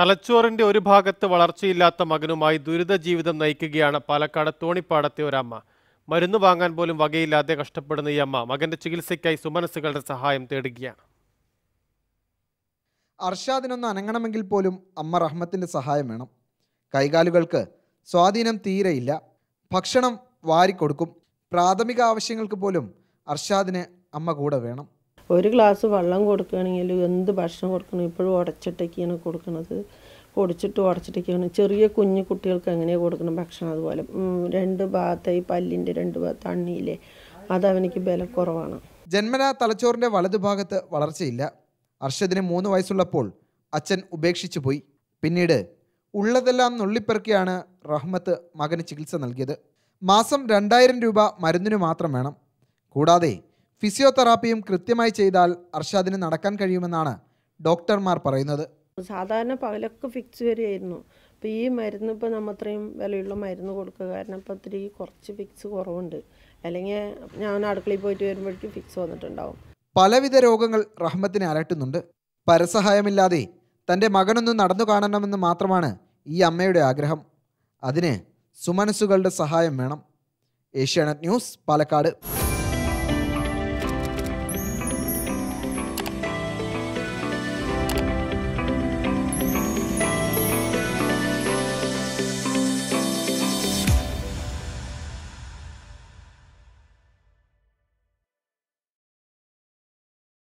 തലച്ചോറിന്റെ ഒരു ഭാഗത്ത് വളർച്ചയില്ലാത്ത മകനുമായി ദുരിത ജീവിതം നയിക്കുകയാണ് പാലക്കാട് തോണിപ്പാടത്തെ ഒരമ്മ മരുന്ന് വാങ്ങാൻ പോലും വകയില്ലാതെ കഷ്ടപ്പെടുന്ന ഈ അമ്മ മകന്റെ ചികിത്സയ്ക്കായി സുമനസുകളുടെ സഹായം തേടുകയാണ് അർഷാദിനൊന്ന് അനങ്ങണമെങ്കിൽ പോലും അമ്മ റഹ്മത്തിന്റെ സഹായം വേണം കൈകാലുകൾക്ക് സ്വാധീനം തീരെയില്ല ഭക്ഷണം വാരിക്കൊടുക്കും പ്രാഥമിക ആവശ്യങ്ങൾക്ക് പോലും അർഷാദിന് അമ്മ കൂടെ വേണം ഒരു ഗ്ലാസ് വെള്ളം കൊടുക്കുകയാണെങ്കിൽ എന്ത് ഭക്ഷണം കൊടുക്കണം ഇപ്പോഴും ഉടച്ചിട്ടൊക്കെയാണ് കൊടുക്കുന്നത് പൊടിച്ചിട്ട് ഉടച്ചിട്ടൊക്കെയാണ് ചെറിയ കുഞ്ഞു കുട്ടികൾക്ക് എങ്ങനെയാണ് കൊടുക്കണം ഭക്ഷണം അതുപോലെ രണ്ട് ഭാഗത്തെ ഈ പല്ലിൻ്റെ രണ്ട് ഭാഗത്ത് അണ്ണിയില്ലേ അതവനിക്ക് ബലക്കുറവാണ് ജന്മന തലച്ചോറിൻ്റെ വലതുഭാഗത്ത് വളർച്ചയില്ല അർഷദിന് മൂന്ന് വയസ്സുള്ളപ്പോൾ അച്ഛൻ ഉപേക്ഷിച്ചു പോയി പിന്നീട് ഉള്ളതെല്ലാം നുള്ളിപ്പെറുക്കിയാണ് റഹ്മത്ത് മകന് ചികിത്സ നൽകിയത് മാസം രണ്ടായിരം രൂപ മരുന്നിന് മാത്രം വേണം കൂടാതെ ഫിസിയോതെറാപ്പിയും കൃത്യമായി ചെയ്താൽ അർഷാദിന് നടക്കാൻ കഴിയുമെന്നാണ് ഡോക്ടർമാർ പറയുന്നത് സാധാരണ പകലൊക്കെ ഫിക്സ് വരികയായിരുന്നു അപ്പോൾ ഈ മരുന്ന് ഇപ്പം നമ്മൾ അത്രയും വിലയുള്ള മരുന്ന് കൊടുക്കുക കാരണം ഇപ്പം ഇത്തിരി കുറച്ച് ഫിക്സ് കുറവുണ്ട് അല്ലെങ്കിൽ ഞാൻ അടുക്കളയിൽ പോയിട്ട് വരുമ്പോഴേക്കും ഫിക്സ് വന്നിട്ടുണ്ടാവും പലവിധ രോഗങ്ങൾ റഹ്മത്തിനെ അലട്ടുന്നുണ്ട് പരസഹായമില്ലാതെ തൻ്റെ മകനൊന്ന് നടന്നു കാണണമെന്ന് മാത്രമാണ് ഈ അമ്മയുടെ ആഗ്രഹം അതിന് സുമനസ്സുകളുടെ സഹായം വേണം ഏഷ്യാനെറ്റ് ന്യൂസ് പാലക്കാട്